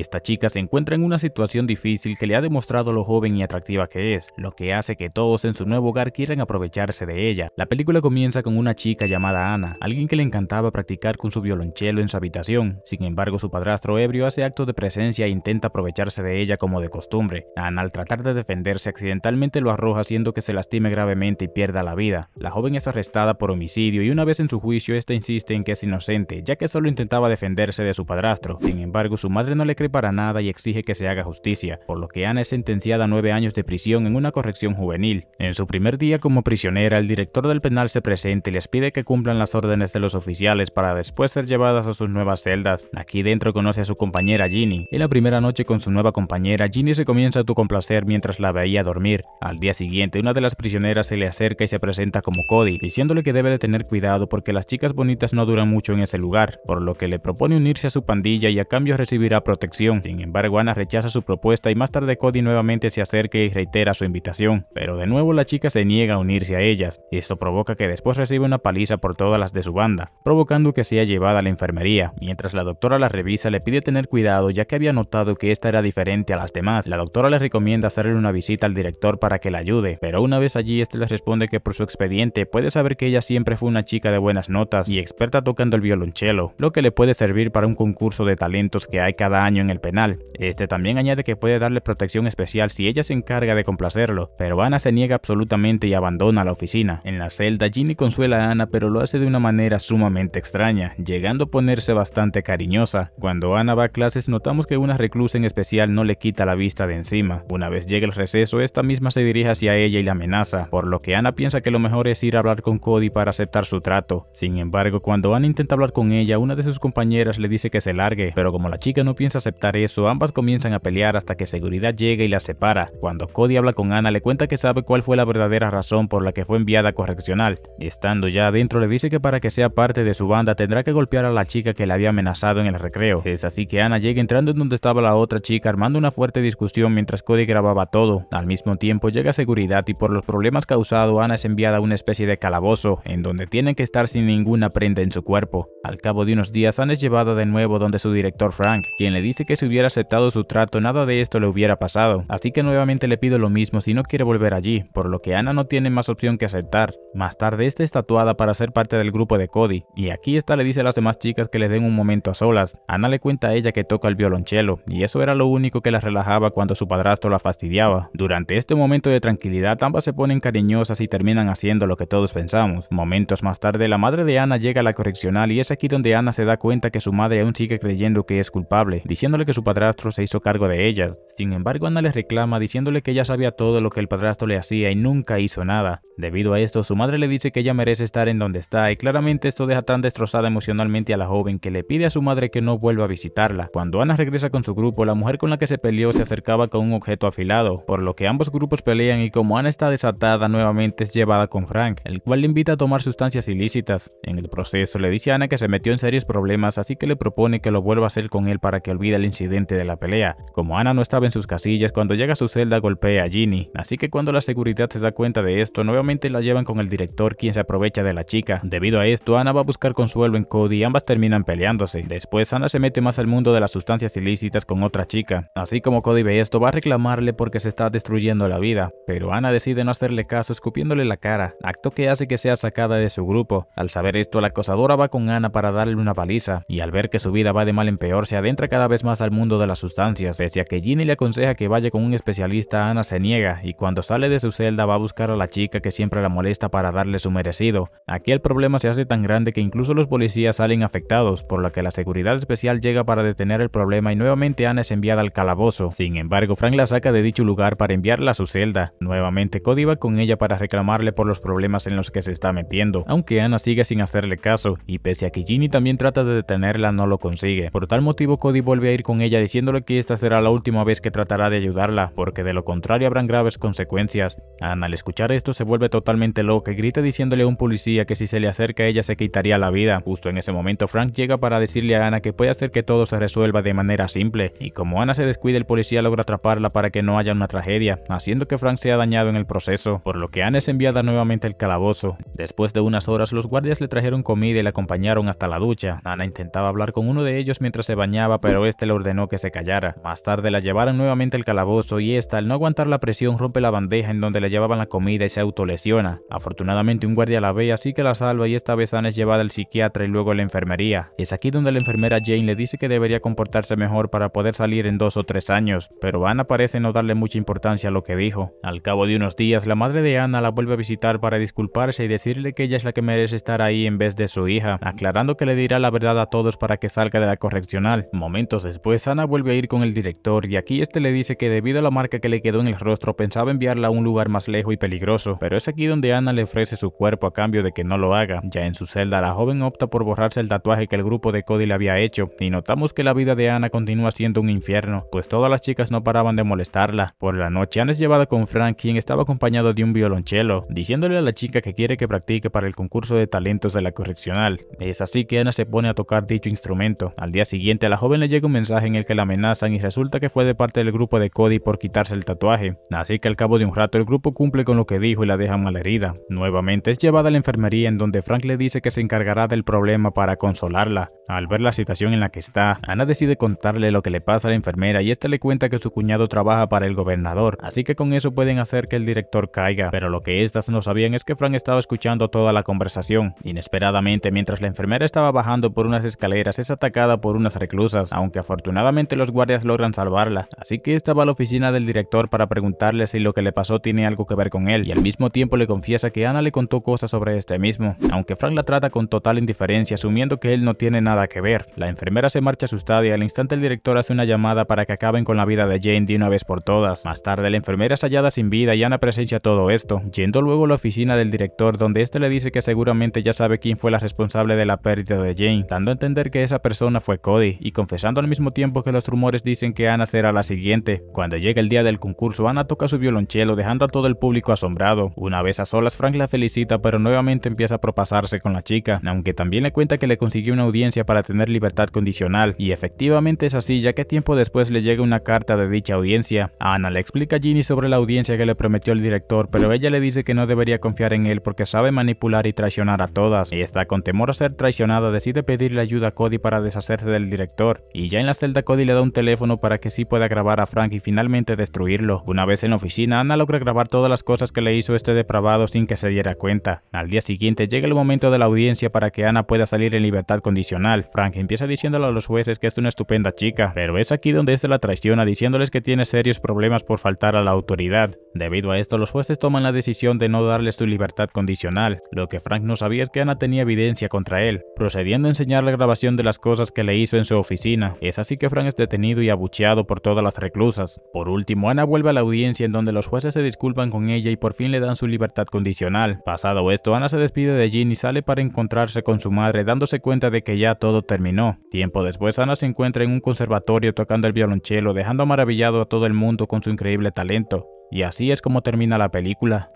Esta chica se encuentra en una situación difícil que le ha demostrado lo joven y atractiva que es, lo que hace que todos en su nuevo hogar quieran aprovecharse de ella. La película comienza con una chica llamada Ana, alguien que le encantaba practicar con su violonchelo en su habitación. Sin embargo, su padrastro ebrio hace acto de presencia e intenta aprovecharse de ella como de costumbre. Ana, al tratar de defenderse, accidentalmente lo arroja haciendo que se lastime gravemente y pierda la vida. La joven es arrestada por homicidio y una vez en su juicio, esta insiste en que es inocente, ya que solo intentaba defenderse de su padrastro. Sin embargo, su madre no le cree para nada y exige que se haga justicia, por lo que Ana es sentenciada a nueve años de prisión en una corrección juvenil. En su primer día como prisionera, el director del penal se presenta y les pide que cumplan las órdenes de los oficiales para después ser llevadas a sus nuevas celdas. Aquí dentro conoce a su compañera Ginny. En la primera noche con su nueva compañera, Ginny se comienza a tu complacer mientras la veía dormir. Al día siguiente, una de las prisioneras se le acerca y se presenta como Cody, diciéndole que debe de tener cuidado porque las chicas bonitas no duran mucho en ese lugar, por lo que le propone unirse a su pandilla y a cambio recibirá protección sin embargo, Ana rechaza su propuesta y más tarde Cody nuevamente se acerca y reitera su invitación, pero de nuevo la chica se niega a unirse a ellas. Esto provoca que después reciba una paliza por todas las de su banda, provocando que sea llevada a la enfermería. Mientras la doctora la revisa, le pide tener cuidado ya que había notado que esta era diferente a las demás. La doctora le recomienda hacerle una visita al director para que la ayude, pero una vez allí este le responde que por su expediente puede saber que ella siempre fue una chica de buenas notas y experta tocando el violonchelo, lo que le puede servir para un concurso de talentos que hay cada año en el penal. Este también añade que puede darle protección especial si ella se encarga de complacerlo, pero Ana se niega absolutamente y abandona la oficina. En la celda, Ginny consuela a Ana, pero lo hace de una manera sumamente extraña, llegando a ponerse bastante cariñosa. Cuando Ana va a clases, notamos que una reclusa en especial no le quita la vista de encima. Una vez llega el receso, esta misma se dirige hacia ella y la amenaza, por lo que Ana piensa que lo mejor es ir a hablar con Cody para aceptar su trato. Sin embargo, cuando Ana intenta hablar con ella, una de sus compañeras le dice que se largue, pero como la chica no piensa aceptar eso, ambas comienzan a pelear hasta que seguridad llega y las separa. Cuando Cody habla con Ana, le cuenta que sabe cuál fue la verdadera razón por la que fue enviada a correccional. Estando ya adentro, le dice que para que sea parte de su banda tendrá que golpear a la chica que le había amenazado en el recreo. Es así que Ana llega entrando en donde estaba la otra chica, armando una fuerte discusión mientras Cody grababa todo. Al mismo tiempo llega seguridad y por los problemas causados, Ana es enviada a una especie de calabozo, en donde tienen que estar sin ninguna prenda en su cuerpo. Al cabo de unos días, Ana es llevada de nuevo donde su director Frank, quien le dice dice que si hubiera aceptado su trato nada de esto le hubiera pasado, así que nuevamente le pido lo mismo si no quiere volver allí, por lo que Ana no tiene más opción que aceptar. Más tarde esta estatuada para ser parte del grupo de Cody, y aquí esta le dice a las demás chicas que le den un momento a solas. Ana le cuenta a ella que toca el violonchelo, y eso era lo único que la relajaba cuando su padrastro la fastidiaba. Durante este momento de tranquilidad ambas se ponen cariñosas y terminan haciendo lo que todos pensamos. Momentos más tarde la madre de Ana llega a la correccional y es aquí donde Ana se da cuenta que su madre aún sigue creyendo que es culpable, diciendo diciéndole que su padrastro se hizo cargo de ellas. Sin embargo, Ana les reclama diciéndole que ella sabía todo lo que el padrastro le hacía y nunca hizo nada. Debido a esto, su madre le dice que ella merece estar en donde está y claramente esto deja tan destrozada emocionalmente a la joven que le pide a su madre que no vuelva a visitarla. Cuando Ana regresa con su grupo, la mujer con la que se peleó se acercaba con un objeto afilado, por lo que ambos grupos pelean y como Ana está desatada nuevamente es llevada con Frank, el cual le invita a tomar sustancias ilícitas. En el proceso le dice a Ana que se metió en serios problemas así que le propone que lo vuelva a hacer con él para que olvide el incidente de la pelea. Como Ana no estaba en sus casillas, cuando llega a su celda golpea a Ginny, así que cuando la seguridad se da cuenta de esto, nuevamente la llevan con el director quien se aprovecha de la chica. Debido a esto, Ana va a buscar consuelo en Cody y ambas terminan peleándose. Después, Ana se mete más al mundo de las sustancias ilícitas con otra chica. Así como Cody ve esto, va a reclamarle porque se está destruyendo la vida, pero Ana decide no hacerle caso escupiéndole la cara, acto que hace que sea sacada de su grupo. Al saber esto, la acosadora va con Ana para darle una paliza, y al ver que su vida va de mal en peor, se adentra cada vez más al mundo de las sustancias, pese a que Ginny le aconseja que vaya con un especialista, Ana se niega, y cuando sale de su celda va a buscar a la chica que siempre la molesta para darle su merecido. Aquí el problema se hace tan grande que incluso los policías salen afectados, por lo que la seguridad especial llega para detener el problema y nuevamente Ana es enviada al calabozo. Sin embargo, Frank la saca de dicho lugar para enviarla a su celda. Nuevamente Cody va con ella para reclamarle por los problemas en los que se está metiendo, aunque Ana sigue sin hacerle caso, y pese a que Ginny también trata de detenerla no lo consigue. Por tal motivo Cody vuelve a con ella diciéndole que esta será la última vez que tratará de ayudarla, porque de lo contrario habrán graves consecuencias. Ana al escuchar esto se vuelve totalmente loca y grita diciéndole a un policía que si se le acerca ella se quitaría la vida. Justo en ese momento Frank llega para decirle a Ana que puede hacer que todo se resuelva de manera simple, y como Ana se descuida el policía logra atraparla para que no haya una tragedia, haciendo que Frank sea dañado en el proceso, por lo que Ana es enviada nuevamente al calabozo. Después de unas horas los guardias le trajeron comida y la acompañaron hasta la ducha. Ana intentaba hablar con uno de ellos mientras se bañaba, pero este le ordenó que se callara. Más tarde la llevaron nuevamente al calabozo y esta, al no aguantar la presión, rompe la bandeja en donde le llevaban la comida y se autolesiona. Afortunadamente un guardia la ve, así que la salva y esta vez Ana es llevada al psiquiatra y luego a la enfermería. Es aquí donde la enfermera Jane le dice que debería comportarse mejor para poder salir en dos o tres años, pero Anna parece no darle mucha importancia a lo que dijo. Al cabo de unos días, la madre de Anna la vuelve a visitar para disculparse y decirle que ella es la que merece estar ahí en vez de su hija, aclarando que le dirá la verdad a todos para que salga de la correccional. Momentos después, Ana vuelve a ir con el director y aquí este le dice que debido a la marca que le quedó en el rostro pensaba enviarla a un lugar más lejos y peligroso, pero es aquí donde Ana le ofrece su cuerpo a cambio de que no lo haga. Ya en su celda, la joven opta por borrarse el tatuaje que el grupo de Cody le había hecho y notamos que la vida de Ana continúa siendo un infierno, pues todas las chicas no paraban de molestarla. Por la noche, Ana es llevada con Frank, quien estaba acompañado de un violonchelo, diciéndole a la chica que quiere que practique para el concurso de talentos de la correccional. Es así que Ana se pone a tocar dicho instrumento. Al día siguiente, la joven le llega un mensaje en el que la amenazan y resulta que fue de parte del grupo de Cody por quitarse el tatuaje. Así que al cabo de un rato el grupo cumple con lo que dijo y la deja malherida. Nuevamente es llevada a la enfermería en donde Frank le dice que se encargará del problema para consolarla. Al ver la situación en la que está, Ana decide contarle lo que le pasa a la enfermera y esta le cuenta que su cuñado trabaja para el gobernador, así que con eso pueden hacer que el director caiga, pero lo que estas no sabían es que Frank estaba escuchando toda la conversación. Inesperadamente, mientras la enfermera estaba bajando por unas escaleras, es atacada por unas reclusas, aunque afortunadamente los guardias logran salvarla, así que esta va a la oficina del director para preguntarle si lo que le pasó tiene algo que ver con él, y al mismo tiempo le confiesa que Ana le contó cosas sobre este mismo, aunque Frank la trata con total indiferencia asumiendo que él no tiene nada que ver. La enfermera se marcha asustada y al instante el director hace una llamada para que acaben con la vida de Jane de una vez por todas. Más tarde la enfermera es hallada sin vida y Ana presencia todo esto, yendo luego a la oficina del director donde este le dice que seguramente ya sabe quién fue la responsable de la pérdida de Jane, dando a entender que esa persona fue Cody y confesando al mismo mismo tiempo que los rumores dicen que Ana será la siguiente. Cuando llega el día del concurso, Ana toca su violonchelo dejando a todo el público asombrado. Una vez a solas, Frank la felicita pero nuevamente empieza a propasarse con la chica, aunque también le cuenta que le consiguió una audiencia para tener libertad condicional, y efectivamente es así ya que tiempo después le llega una carta de dicha audiencia. Ana le explica a Ginny sobre la audiencia que le prometió el director, pero ella le dice que no debería confiar en él porque sabe manipular y traicionar a todas, y está con temor a ser traicionada decide pedirle ayuda a Cody para deshacerse del director, y ya en la celda Cody le da un teléfono para que sí pueda grabar a Frank y finalmente destruirlo. Una vez en la oficina, Ana logra grabar todas las cosas que le hizo este depravado sin que se diera cuenta. Al día siguiente llega el momento de la audiencia para que Ana pueda salir en libertad condicional. Frank empieza diciéndole a los jueces que es una estupenda chica, pero es aquí donde este la traiciona diciéndoles que tiene serios problemas por faltar a la autoridad. Debido a esto, los jueces toman la decisión de no darle su libertad condicional. Lo que Frank no sabía es que Ana tenía evidencia contra él, procediendo a enseñar la grabación de las cosas que le hizo en su oficina así que Fran es detenido y abucheado por todas las reclusas. Por último, Ana vuelve a la audiencia en donde los jueces se disculpan con ella y por fin le dan su libertad condicional. Pasado esto, Ana se despide de Jean y sale para encontrarse con su madre dándose cuenta de que ya todo terminó. Tiempo después, Ana se encuentra en un conservatorio tocando el violonchelo, dejando maravillado a todo el mundo con su increíble talento. Y así es como termina la película.